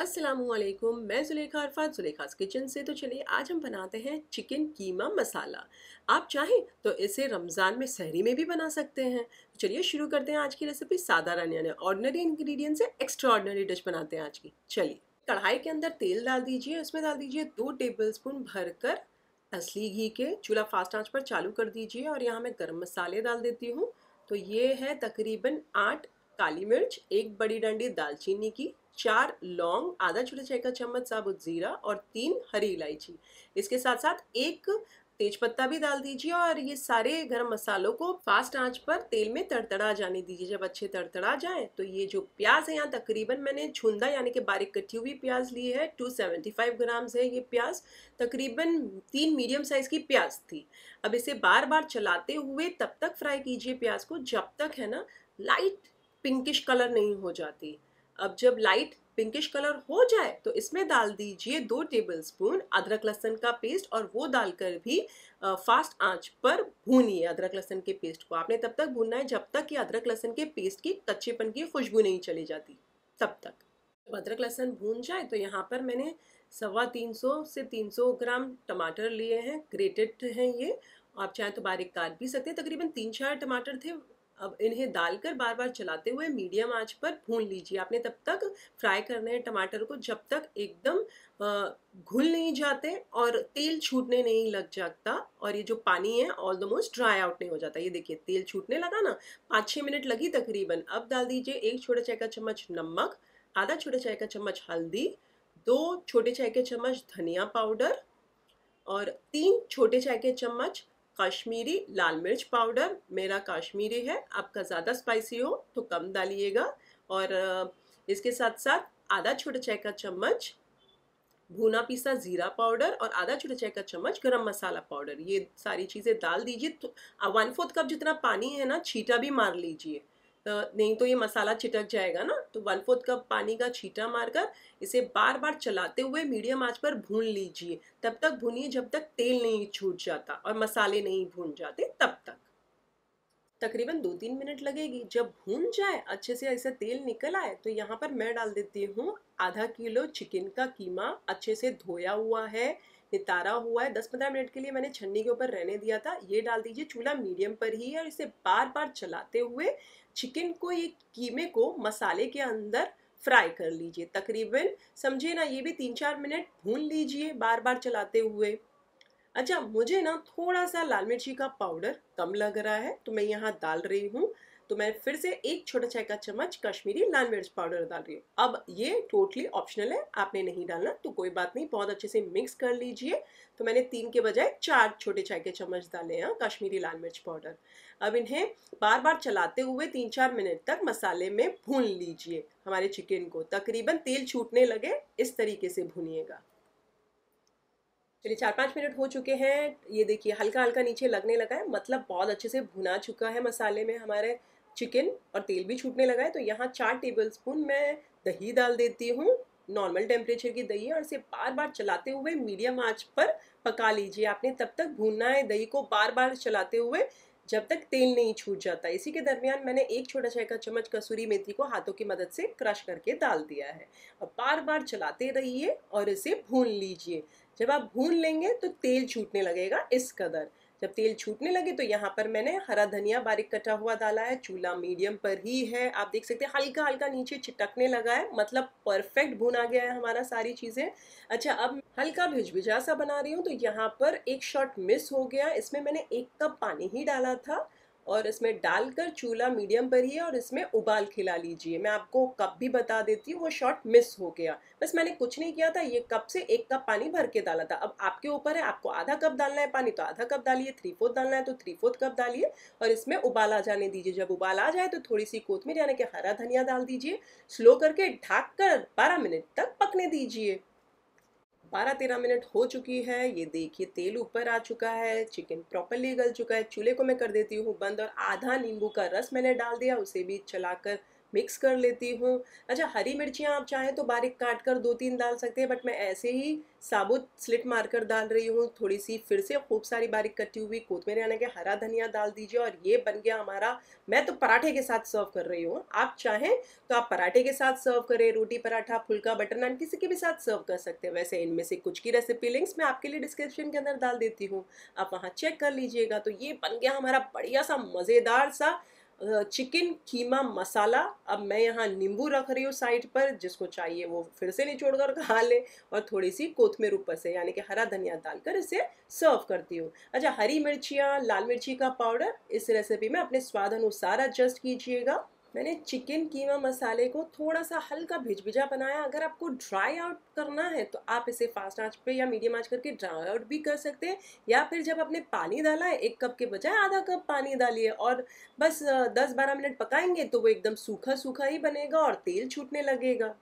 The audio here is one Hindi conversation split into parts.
असलम मैं जुलेखा अरफात जुलेखास किचन से तो चलिए आज हम बनाते हैं चिकन कीमा मसाला आप चाहें तो इसे रमज़ान में सहरी में भी बना सकते हैं तो चलिए शुरू करते हैं आज की रेसिपी साधारण यानी ऑर्डनरी इंग्रेडिएंट से एक्स्ट्रा ऑर्डनरी डिश बनाते हैं आज की चलिए कढ़ाई के अंदर तेल डाल दीजिए उसमें डाल दीजिए दो टेबल स्पून भर कर असली घी के चूल्हा फास्ट आँच पर चालू कर दीजिए और यहाँ मैं गर्म मसाले डाल देती हूँ तो ये है तकरीबन आठ काली मिर्च एक बड़ी डंडी दालचीनी की चार लौंग आधा छोटा चाय का चम्मच साबुत जीरा और तीन हरी इलायची इसके साथ साथ एक तेज पत्ता भी डाल दीजिए और ये सारे गरम मसालों को फास्ट आंच पर तेल में तड़तड़ा जाने दीजिए जब अच्छे तड़तड़ा जाए तो ये जो प्याज है यहाँ तकरीबन मैंने छुंदा यानी कि बारीक कटी हुई प्याज ली है 275 ग्राम्स है ये प्याज तकरीबन तीन मीडियम साइज की प्याज थी अब इसे बार बार चलाते हुए तब तक फ्राई कीजिए प्याज को जब तक है ना लाइट पिंकिश कलर नहीं हो जाती अब जब लाइट पिंकिश कलर हो जाए तो इसमें डाल दीजिए दो टेबलस्पून अदरक लहसन का पेस्ट और वो डालकर भी फास्ट आंच पर भूनिए अदरक लहसन के पेस्ट को आपने तब तक भूनना है जब तक कि अदरक लहसन के पेस्ट की कच्चेपन की खुशबू नहीं चली जाती तब तक जब अदरक लहसन भून जाए तो यहाँ पर मैंने सवा तीन सौ से तीन सौ ग्राम टमाटर लिए हैं ग्रेटेड हैं ये आप चाहें तो बारीक काट भी सकते हैं तकरीबन तीन चार टमाटर थे अब इन्हें डालकर बार बार चलाते हुए मीडियम आंच पर भून लीजिए आपने तब तक फ्राई करने हैं टमाटर को जब तक एकदम घुल नहीं जाते और तेल छूटने नहीं लग जाता और ये जो पानी है ऑलमोस्ट ड्राई आउट नहीं हो जाता ये देखिए तेल छूटने लगा ना पाँच छः मिनट लगी तकरीबन अब डाल दीजिए एक छोटा चाय का चम्मच नमक आधा छोटा चाय का चम्मच हल्दी दो छोटे चाय के चम्मच धनिया पाउडर और तीन छोटे चाय के चम्मच कश्मीरी लाल मिर्च पाउडर मेरा कश्मीरी है आपका ज़्यादा स्पाइसी हो तो कम डालिएगा और इसके साथ साथ आधा छोटा चाय का चम्मच भुना पिसा ज़ीरा पाउडर और आधा छोटा चाय का चम्मच गरम मसाला पाउडर ये सारी चीज़ें डाल दीजिए तो वन फोर्थ कप जितना पानी है ना छीटा भी मार लीजिए तो नहीं तो ये मसाला छिटक जाएगा ना तो वन फोर्थ कप पानी का छीटा मारकर इसे बार बार चलाते हुए मीडियम आंच पर भून लीजिए तब तक भूनिए जब तक तेल नहीं छूट जाता और मसाले नहीं भून जाते तब तक तकरीबन दो तीन मिनट लगेगी जब भून जाए अच्छे से ऐसा तेल निकल आए तो यहाँ पर मैं डाल देती हूँ आधा किलो चिकन का कीमा अच्छे से धोया हुआ है नितारा हुआ है दस पंद्रह मिनट के लिए मैंने छन्नी के ऊपर रहने दिया था ये डाल दीजिए चूल्हा मीडियम पर ही और इसे बार बार चलाते हुए चिकन को ये कीमे को मसाले के अंदर फ्राई कर लीजिए तकरीबन समझिए ना ये भी तीन चार मिनट भून लीजिए बार बार चलाते हुए अच्छा मुझे ना थोड़ा सा लाल मिर्ची का पाउडर कम लग रहा है तो मैं यहाँ डाल रही हूँ तो मैं फिर से एक छोटा चाय का चम्मच कश्मीरी लाल मिर्च पाउडर डाल रही हूँ अब ये टोटली ऑप्शनल है आपने नहीं डालना तो कोई बात नहीं बहुत अच्छे से मिक्स कर लीजिए तो मैंने तीन के बजाय चार छोटे चाय के चम्मच डाले हैं कश्मीरी लाल मिर्च पाउडर अब इन्हें बार बार चलाते हुए तीन चार मिनट तक मसाले में भून लीजिए हमारे चिकन को तकरीबन तेल छूटने लगे इस तरीके से भूनिएगा चलिए चार पाँच मिनट हो चुके हैं ये देखिए हल्का हल्का नीचे लगने लगा है मतलब बहुत अच्छे से भुना चुका है मसाले में हमारे चिकन और तेल भी छूटने लगा है तो यहाँ चार टेबल स्पून मैं दही डाल देती हूँ नॉर्मल टेम्परेचर की दही है और इसे बार बार चलाते हुए मीडियम आंच पर पका लीजिए आपने तब तक भूनना है दही को बार बार चलाते हुए जब तक तेल नहीं छूट जाता इसी के दरमियान मैंने एक छोटा चाय का चम्मच कसूरी मेथी को हाथों की मदद से क्रश करके डाल दिया है अब बार बार चलाते रहिए और इसे भून लीजिए जब आप भून लेंगे तो तेल छूटने लगेगा इस कदर जब तेल छूटने लगे तो यहाँ पर मैंने हरा धनिया बारीक कटा हुआ डाला है चूल्हा मीडियम पर ही है आप देख सकते हैं हल्का हल्का नीचे चिटकने लगा है मतलब परफेक्ट भुना गया है हमारा सारी चीज़ें अच्छा अब हल्का भिजभिजा सा बना रही हूँ तो यहाँ पर एक शॉट मिस हो गया इसमें मैंने एक कप पानी ही डाला था और इसमें डालकर चूल्हा मीडियम पर ही और इसमें उबाल खिला लीजिए मैं आपको कप भी बता देती हूँ वो शॉट मिस हो गया बस मैंने कुछ नहीं किया था ये कप से एक कप पानी भर के डाला था अब आपके ऊपर है आपको आधा कप डालना है पानी तो आधा कप डालिए थ्री फोर्थ डालना है तो थ्री फोर्थ कप डालिए और इसमें उबाल आ जाने दीजिए जब उबाल आ जाए तो थोड़ी सी कोथमीर यानी कि हरा धनिया डाल दीजिए स्लो करके ढाक कर बारह मिनट तक पकने दीजिए बारह तेरह मिनट हो चुकी है ये देखिए तेल ऊपर आ चुका है चिकन प्रॉपरली गल चुका है चूल्हे को मैं कर देती हूँ बंद और आधा नींबू का रस मैंने डाल दिया उसे भी चलाकर मिक्स कर लेती हूँ अच्छा हरी मिर्चियाँ आप चाहें तो बारीक काट कर दो तीन डाल सकते हैं बट मैं ऐसे ही साबुत स्लिट मारकर डाल रही हूँ थोड़ी सी फिर से खूब सारी बारीक कटी हुई कोतमेरे यानी के हरा धनिया डाल दीजिए और ये बन गया हमारा मैं तो पराठे के साथ सर्व कर रही हूँ आप चाहें तो आप पराठे के साथ सर्व करें रोटी पराठा फुल्का बटर नान किसी के भी साथ सर्व कर सकते हैं वैसे इनमें से कुछ की रेसिपी लिंक्स मैं आपके लिए डिस्क्रिप्शन के अंदर डाल देती हूँ आप वहाँ चेक कर लीजिएगा तो ये बन गया हमारा बढ़िया सा मज़ेदार सा चिकन कीमा मसाला अब मैं यहाँ नींबू रख रही हूँ साइड पर जिसको चाहिए वो फिर से निचोड़ कर खा ले और थोड़ी सी कोथमेर ऊपर से यानी कि हरा धनिया डालकर इसे सर्व करती हूँ अच्छा हरी मिर्चियाँ लाल मिर्ची का पाउडर इस रेसिपी में अपने स्वाद अनुसार एडजस्ट कीजिएगा मैंने चिकन कीमा मसाले को थोड़ा सा हल्का भिजभिजा बनाया अगर आपको ड्राई आउट करना है तो आप इसे फास्ट आंच पे या मीडियम आंच करके ड्राई आउट भी कर सकते हैं या फिर जब आपने पानी डाला है एक कप के बजाय आधा कप पानी डालिए और बस 10-12 मिनट पकाएंगे तो वो एकदम सूखा सूखा ही बनेगा और तेल छूटने लगेगा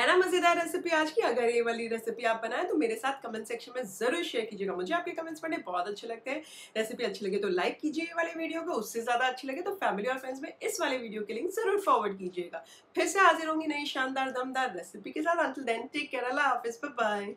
है ना मजेदार रेसिपी आज की अगर ये वाली रेसिपी आप बनाए तो मेरे साथ कमेंट सेक्शन में जरूर शेयर कीजिएगा मुझे आपके कमेंट्स पढ़ने बहुत अच्छे लगते हैं रेसिपी अच्छी लगे तो लाइक कीजिए ये वाले वीडियो को उससे ज्यादा अच्छी लगे तो फैमिली और फ्रेंड्स में इस वाले वीडियो के लिंक जरूर फॉरवर्ड कीजिएगा फिर से हाजिर होंगी नई शानदार दमदार रेसिपी के साथ अंटिल देन टेक केरला पर बाय